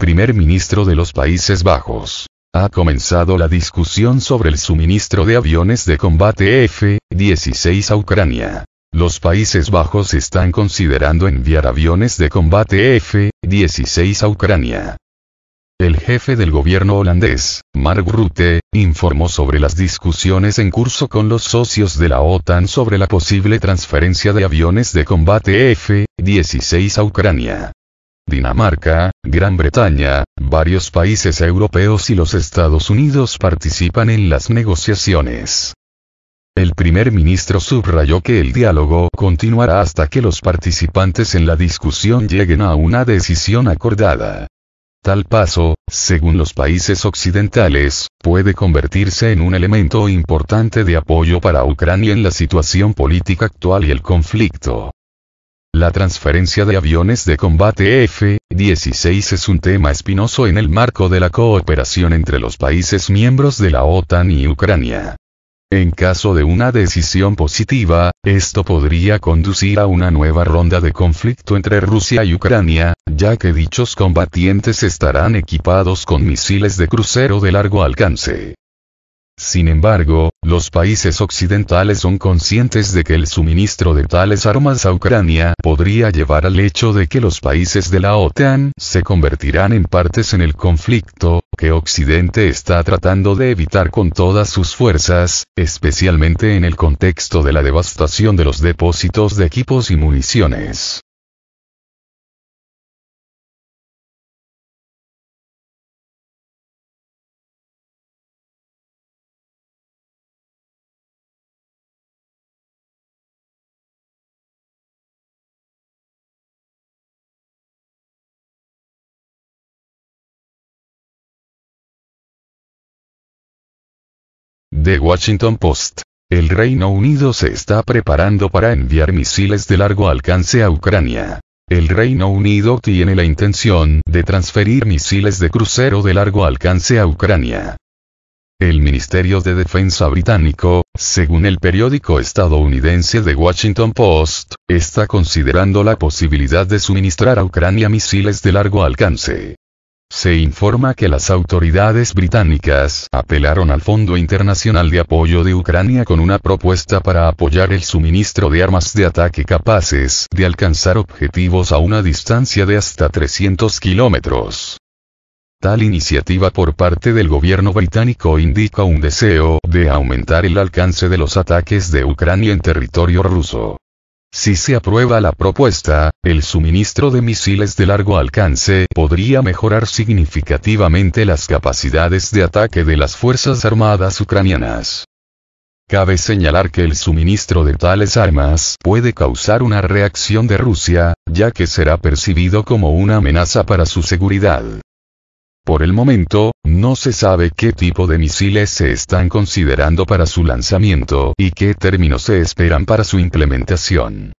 primer ministro de los Países Bajos. Ha comenzado la discusión sobre el suministro de aviones de combate F-16 a Ucrania. Los Países Bajos están considerando enviar aviones de combate F-16 a Ucrania. El jefe del gobierno holandés, Mark Rutte, informó sobre las discusiones en curso con los socios de la OTAN sobre la posible transferencia de aviones de combate F-16 a Ucrania. Dinamarca, Gran Bretaña, varios países europeos y los Estados Unidos participan en las negociaciones. El primer ministro subrayó que el diálogo continuará hasta que los participantes en la discusión lleguen a una decisión acordada. Tal paso, según los países occidentales, puede convertirse en un elemento importante de apoyo para Ucrania en la situación política actual y el conflicto. La transferencia de aviones de combate F-16 es un tema espinoso en el marco de la cooperación entre los países miembros de la OTAN y Ucrania. En caso de una decisión positiva, esto podría conducir a una nueva ronda de conflicto entre Rusia y Ucrania, ya que dichos combatientes estarán equipados con misiles de crucero de largo alcance. Sin embargo, los países occidentales son conscientes de que el suministro de tales armas a Ucrania podría llevar al hecho de que los países de la OTAN se convertirán en partes en el conflicto, que Occidente está tratando de evitar con todas sus fuerzas, especialmente en el contexto de la devastación de los depósitos de equipos y municiones. The Washington Post. El Reino Unido se está preparando para enviar misiles de largo alcance a Ucrania. El Reino Unido tiene la intención de transferir misiles de crucero de largo alcance a Ucrania. El Ministerio de Defensa británico, según el periódico estadounidense The Washington Post, está considerando la posibilidad de suministrar a Ucrania misiles de largo alcance. Se informa que las autoridades británicas apelaron al Fondo Internacional de Apoyo de Ucrania con una propuesta para apoyar el suministro de armas de ataque capaces de alcanzar objetivos a una distancia de hasta 300 kilómetros. Tal iniciativa por parte del gobierno británico indica un deseo de aumentar el alcance de los ataques de Ucrania en territorio ruso. Si se aprueba la propuesta, el suministro de misiles de largo alcance podría mejorar significativamente las capacidades de ataque de las Fuerzas Armadas ucranianas. Cabe señalar que el suministro de tales armas puede causar una reacción de Rusia, ya que será percibido como una amenaza para su seguridad. Por el momento, no se sabe qué tipo de misiles se están considerando para su lanzamiento y qué términos se esperan para su implementación.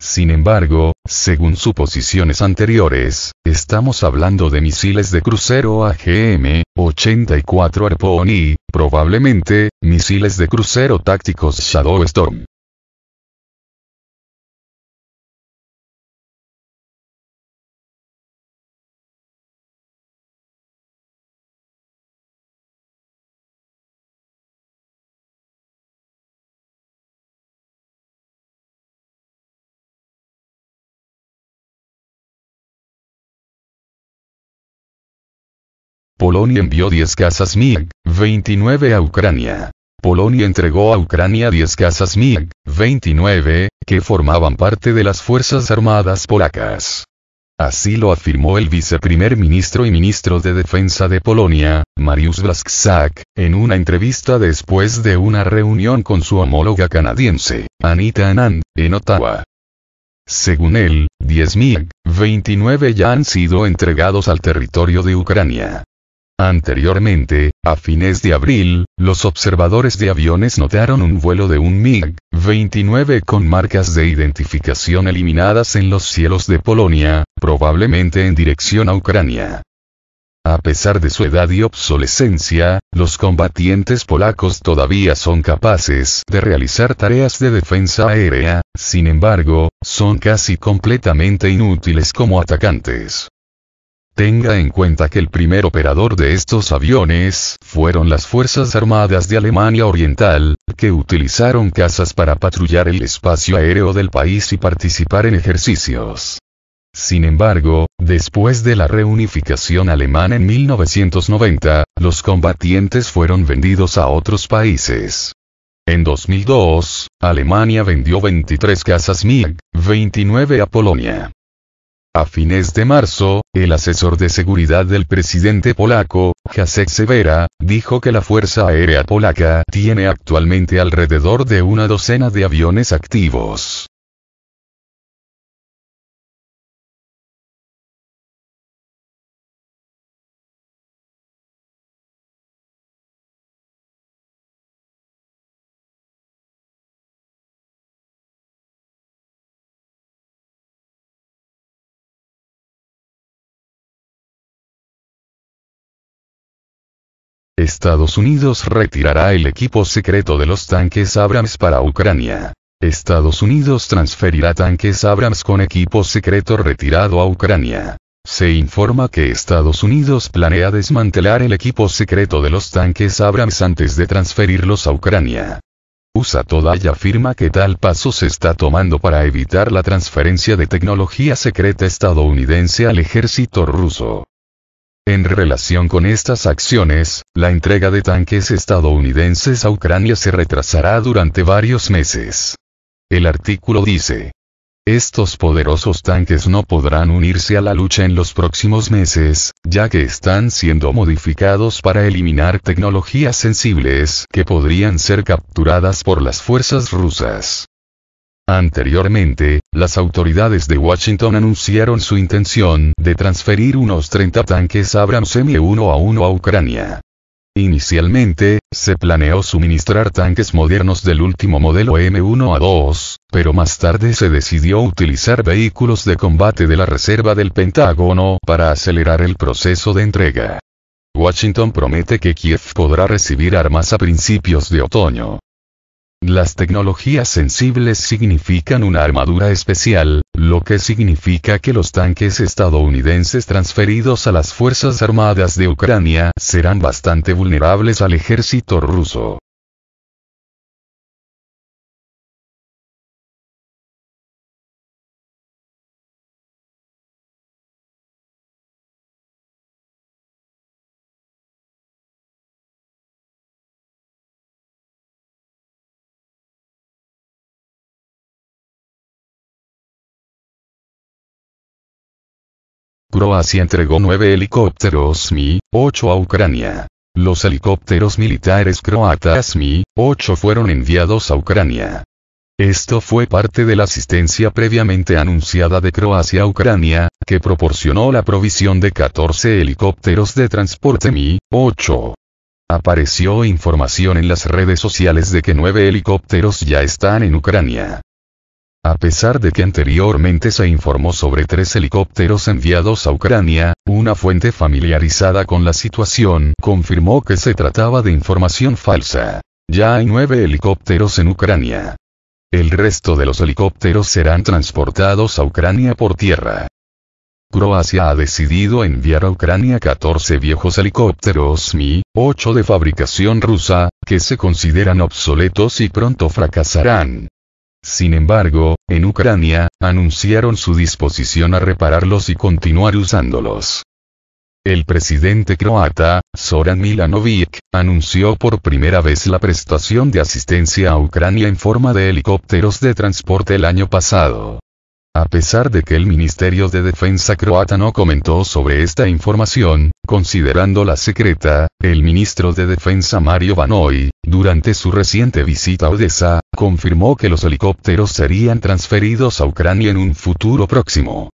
Sin embargo, según suposiciones anteriores, estamos hablando de misiles de crucero AGM-84 Harpoon y, probablemente, misiles de crucero tácticos Shadow Storm. Polonia envió 10 casas MiG, 29 a Ucrania. Polonia entregó a Ucrania 10 casas MiG, 29, que formaban parte de las Fuerzas Armadas polacas. Así lo afirmó el viceprimer ministro y ministro de Defensa de Polonia, Mariusz Blaszczak, en una entrevista después de una reunión con su homóloga canadiense, Anita Anand, en Ottawa. Según él, 10 mig 29 ya han sido entregados al territorio de Ucrania. Anteriormente, a fines de abril, los observadores de aviones notaron un vuelo de un MiG-29 con marcas de identificación eliminadas en los cielos de Polonia, probablemente en dirección a Ucrania. A pesar de su edad y obsolescencia, los combatientes polacos todavía son capaces de realizar tareas de defensa aérea, sin embargo, son casi completamente inútiles como atacantes. Tenga en cuenta que el primer operador de estos aviones fueron las Fuerzas Armadas de Alemania Oriental, que utilizaron cazas para patrullar el espacio aéreo del país y participar en ejercicios. Sin embargo, después de la reunificación alemana en 1990, los combatientes fueron vendidos a otros países. En 2002, Alemania vendió 23 casas MiG, 29 a Polonia. A fines de marzo, el asesor de seguridad del presidente polaco, Jacek Severa, dijo que la Fuerza Aérea Polaca tiene actualmente alrededor de una docena de aviones activos. Estados Unidos retirará el equipo secreto de los tanques Abrams para Ucrania. Estados Unidos transferirá tanques Abrams con equipo secreto retirado a Ucrania. Se informa que Estados Unidos planea desmantelar el equipo secreto de los tanques Abrams antes de transferirlos a Ucrania. USA Today afirma que tal paso se está tomando para evitar la transferencia de tecnología secreta estadounidense al ejército ruso. En relación con estas acciones, la entrega de tanques estadounidenses a Ucrania se retrasará durante varios meses. El artículo dice, estos poderosos tanques no podrán unirse a la lucha en los próximos meses, ya que están siendo modificados para eliminar tecnologías sensibles que podrían ser capturadas por las fuerzas rusas. Anteriormente, las autoridades de Washington anunciaron su intención de transferir unos 30 tanques Abrams M1 a 1 a Ucrania. Inicialmente, se planeó suministrar tanques modernos del último modelo M1 a 2, pero más tarde se decidió utilizar vehículos de combate de la Reserva del Pentágono para acelerar el proceso de entrega. Washington promete que Kiev podrá recibir armas a principios de otoño. Las tecnologías sensibles significan una armadura especial, lo que significa que los tanques estadounidenses transferidos a las Fuerzas Armadas de Ucrania serán bastante vulnerables al ejército ruso. Croacia entregó nueve helicópteros Mi-8 a Ucrania. Los helicópteros militares croatas Mi-8 fueron enviados a Ucrania. Esto fue parte de la asistencia previamente anunciada de Croacia a Ucrania, que proporcionó la provisión de 14 helicópteros de transporte Mi-8. Apareció información en las redes sociales de que nueve helicópteros ya están en Ucrania. A pesar de que anteriormente se informó sobre tres helicópteros enviados a Ucrania, una fuente familiarizada con la situación confirmó que se trataba de información falsa. Ya hay nueve helicópteros en Ucrania. El resto de los helicópteros serán transportados a Ucrania por tierra. Croacia ha decidido enviar a Ucrania 14 viejos helicópteros Mi-8 de fabricación rusa, que se consideran obsoletos y pronto fracasarán. Sin embargo, en Ucrania, anunciaron su disposición a repararlos y continuar usándolos. El presidente croata, Zoran Milanovic, anunció por primera vez la prestación de asistencia a Ucrania en forma de helicópteros de transporte el año pasado. A pesar de que el Ministerio de Defensa croata no comentó sobre esta información, considerándola secreta, el ministro de Defensa Mario Vanoy, durante su reciente visita a Odessa, confirmó que los helicópteros serían transferidos a Ucrania en un futuro próximo.